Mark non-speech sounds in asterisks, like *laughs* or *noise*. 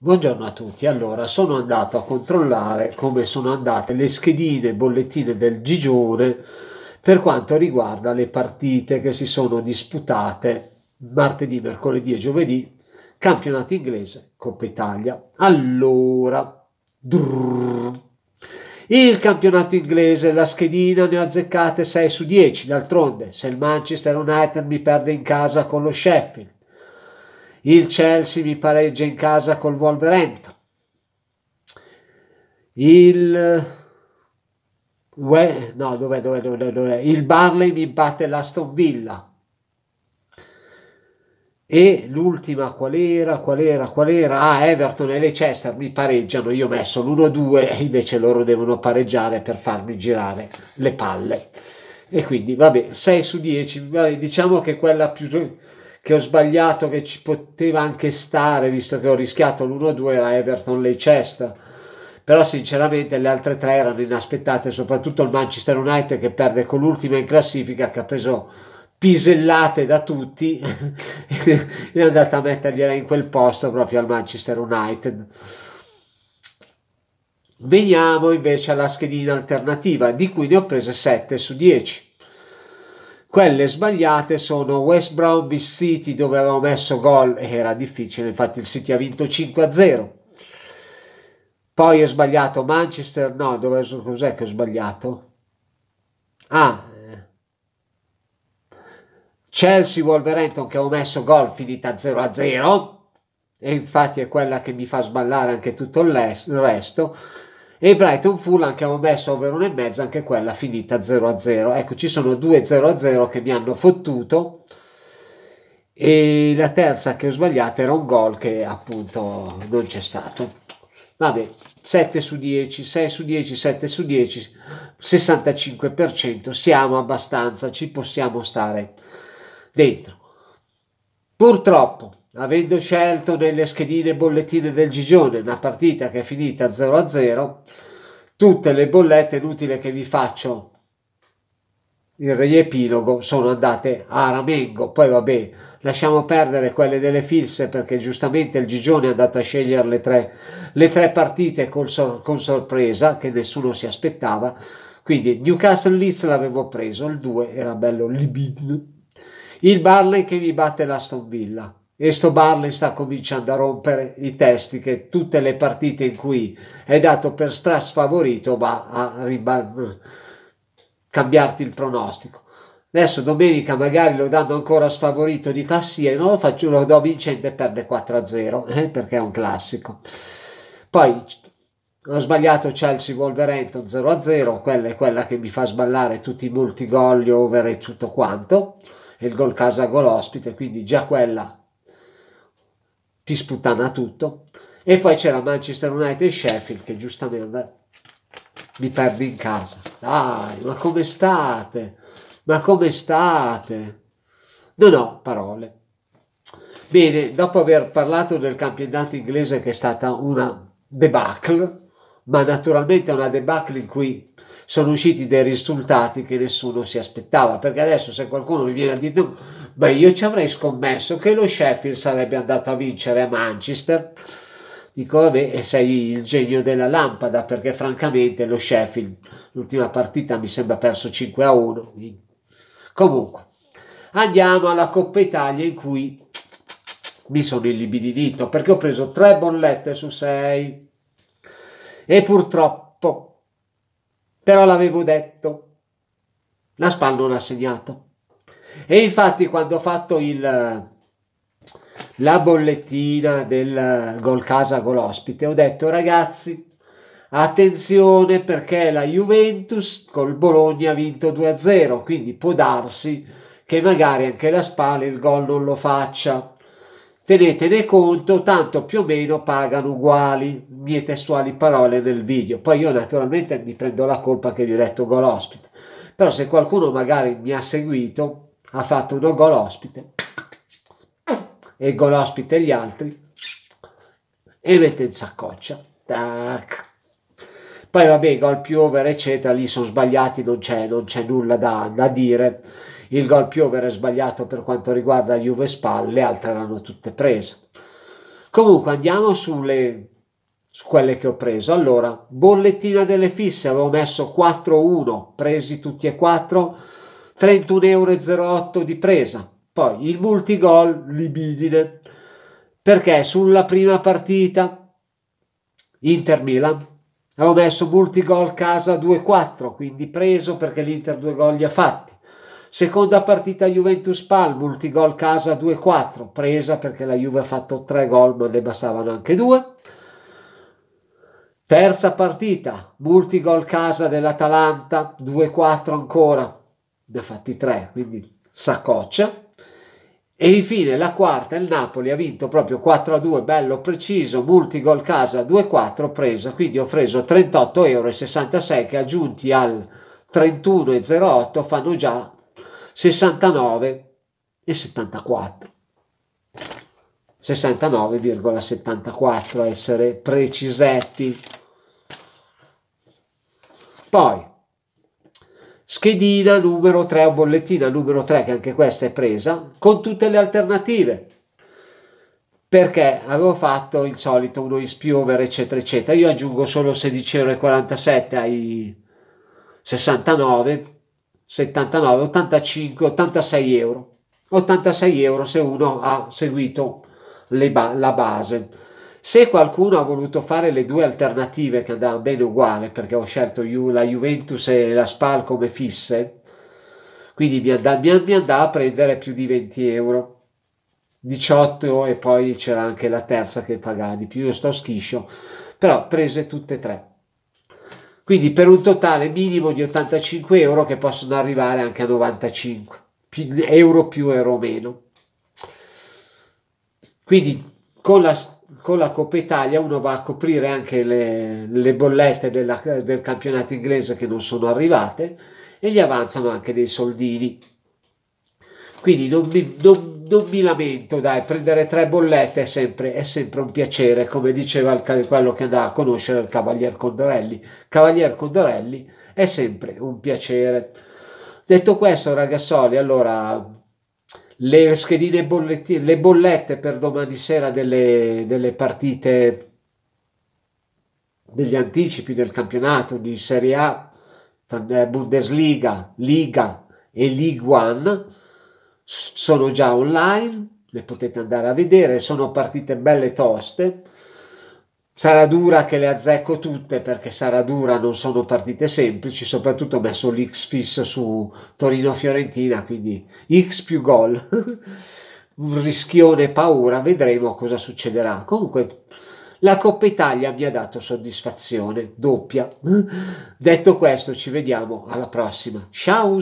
Buongiorno a tutti, allora sono andato a controllare come sono andate le schedine bollettine del Gigione per quanto riguarda le partite che si sono disputate martedì, mercoledì e giovedì, campionato inglese, Coppa Italia. Allora, drrr, il campionato inglese, la schedina ne ho azzeccate 6 su 10, d'altronde se il Manchester United mi perde in casa con lo Sheffield, il Chelsea vi pareggia in casa col Wolverhampton. Il... No, dov'è, dov'è, dov'è, dov'è? Il Barley mi batte l'Aston Villa. E l'ultima qual era? Qual era? Qual era? Ah, Everton e Leicester mi pareggiano. Io ho messo l'1-2, invece loro devono pareggiare per farmi girare le palle. E quindi, vabbè, 6 su 10. Diciamo che quella più che ho sbagliato che ci poteva anche stare visto che ho rischiato l'1-2 era Everton Leicester però sinceramente le altre tre erano inaspettate soprattutto il Manchester United che perde con l'ultima in classifica che ha preso pisellate da tutti *laughs* è andata a mettergliela in quel posto proprio al Manchester United veniamo invece alla schedina alternativa di cui ne ho prese 7 su 10 quelle sbagliate sono West Bromwich City dove avevo messo gol e era difficile, infatti il City ha vinto 5-0. Poi ho sbagliato Manchester, no, dove, cos'è che ho sbagliato? Ah, eh. Chelsea Wolverhampton che ho messo gol finita 0-0 e infatti è quella che mi fa sballare anche tutto il resto e Brighton Fulham che avevo messo over e mezzo anche quella finita 0-0 a ecco ci sono due 0-0 a che mi hanno fottuto e la terza che ho sbagliato era un gol che appunto non c'è stato vabbè 7 su 10 6 su 10 7 su 10 65% siamo abbastanza ci possiamo stare dentro purtroppo avendo scelto nelle schedine bollettine del Gigione una partita che è finita 0-0, tutte le bollette, inutile che vi faccio il riepilogo, sono andate a Ramengo. Poi vabbè, lasciamo perdere quelle delle Filse perché giustamente il Gigione è andato a scegliere le tre, le tre partite con, sor con sorpresa che nessuno si aspettava. Quindi Newcastle Leeds l'avevo preso, il 2 era bello, il bid. Il Barley che mi batte l'Aston Villa e sto Barley sta cominciando a rompere i testi che tutte le partite in cui è dato per strasfavorito va a cambiarti il pronostico. Adesso domenica magari lo danno ancora sfavorito, dico ah sì, e eh, no, lo, faccio, lo do vincente e perde 4-0 eh, perché è un classico. Poi ho sbagliato Chelsea Wolverhampton 0-0, quella è quella che mi fa sballare tutti i multigol, gli over e tutto quanto, e il gol casa gol ospite, quindi già quella ti sputana tutto. E poi c'era Manchester United e Sheffield che giustamente mi perdi in casa. Dai, ma come state? Ma come state? Non ho parole. Bene, dopo aver parlato del campionato inglese che è stata una debacle, ma naturalmente è una debacle in cui sono usciti dei risultati che nessuno si aspettava, perché adesso se qualcuno mi viene a dire beh io ci avrei scommesso che lo Sheffield sarebbe andato a vincere a Manchester, dico vabbè sei il genio della lampada perché francamente lo Sheffield l'ultima partita mi sembra perso 5 a 1, comunque andiamo alla Coppa Italia in cui mi sono illibidiito perché ho preso tre bollette su sei. E purtroppo, però l'avevo detto, la SPAL non ha segnato. E infatti quando ho fatto il, la bollettina del gol casa gol ospite ho detto ragazzi attenzione perché la Juventus col Bologna ha vinto 2-0 quindi può darsi che magari anche la Spal il gol non lo faccia tenetene conto, tanto più o meno pagano uguali, mie testuali parole nel video. Poi io naturalmente mi prendo la colpa che vi ho detto gol ospite, però se qualcuno magari mi ha seguito, ha fatto uno gol ospite, e gol ospite gli altri, e mette in saccoccia. Tac. Poi vabbè, gol più over, eccetera, lì sono sbagliati, non c'è, non c'è nulla da, da dire il gol più Piover è sbagliato per quanto riguarda Juve Spal, le altre erano tutte prese. Comunque andiamo sulle, su quelle che ho preso. Allora, bollettina delle fisse, avevo messo 4-1, presi tutti e quattro, 31,08 euro di presa. Poi il multigol, libidine, perché sulla prima partita Inter-Milan avevo messo multigol casa 2-4, quindi preso perché l'Inter due gol li ha fatti. Seconda partita Juventus-Pal, multigol casa 2-4, presa perché la Juve ha fatto 3 gol ma ne bastavano anche 2. Terza partita, multigol casa dell'Atalanta, 2-4 ancora, ne ha fatti 3, quindi saccoccia. E infine la quarta, il Napoli ha vinto proprio 4-2, bello preciso, multigol casa 2-4 presa, quindi ho preso 38,66 euro che aggiunti al 31,08 fanno già 69 e 74. 69,74 a essere precisetti. Poi schedina numero 3 o bollettina numero 3 che anche questa è presa con tutte le alternative perché avevo fatto il solito uno in spiover eccetera eccetera io aggiungo solo 16,47 ai 69 79, 85, 86 euro. 86 euro se uno ha seguito ba la base. Se qualcuno ha voluto fare le due alternative che andavano bene uguale, perché ho scelto la Juventus e la Spal come fisse, quindi mi andava, mi andava a prendere più di 20 euro. 18 e poi c'era anche la terza che pagava di più, io sto schiscio, però prese tutte e tre quindi per un totale minimo di 85 euro che possono arrivare anche a 95 euro più euro meno quindi con la, con la Coppa Italia uno va a coprire anche le, le bollette della, del campionato inglese che non sono arrivate e gli avanzano anche dei soldini quindi non mi, non, non mi lamento, dai, prendere tre bollette è sempre, è sempre un piacere, come diceva il, quello che andava a conoscere il Cavalier Condorelli. Cavalier Condorelli è sempre un piacere. Detto questo, ragazzoli, allora le schedine bollettine, le bollette per domani sera delle, delle partite degli anticipi del campionato di Serie A, Bundesliga, Liga e Ligue 1, sono già online, le potete andare a vedere, sono partite belle toste. Sarà dura che le azzecco tutte perché sarà dura, non sono partite semplici, soprattutto ho messo l'X fisso su Torino-Fiorentina, quindi X più gol. Un *laughs* rischione paura, vedremo cosa succederà. Comunque la Coppa Italia mi ha dato soddisfazione doppia. *laughs* Detto questo, ci vediamo alla prossima. Ciao!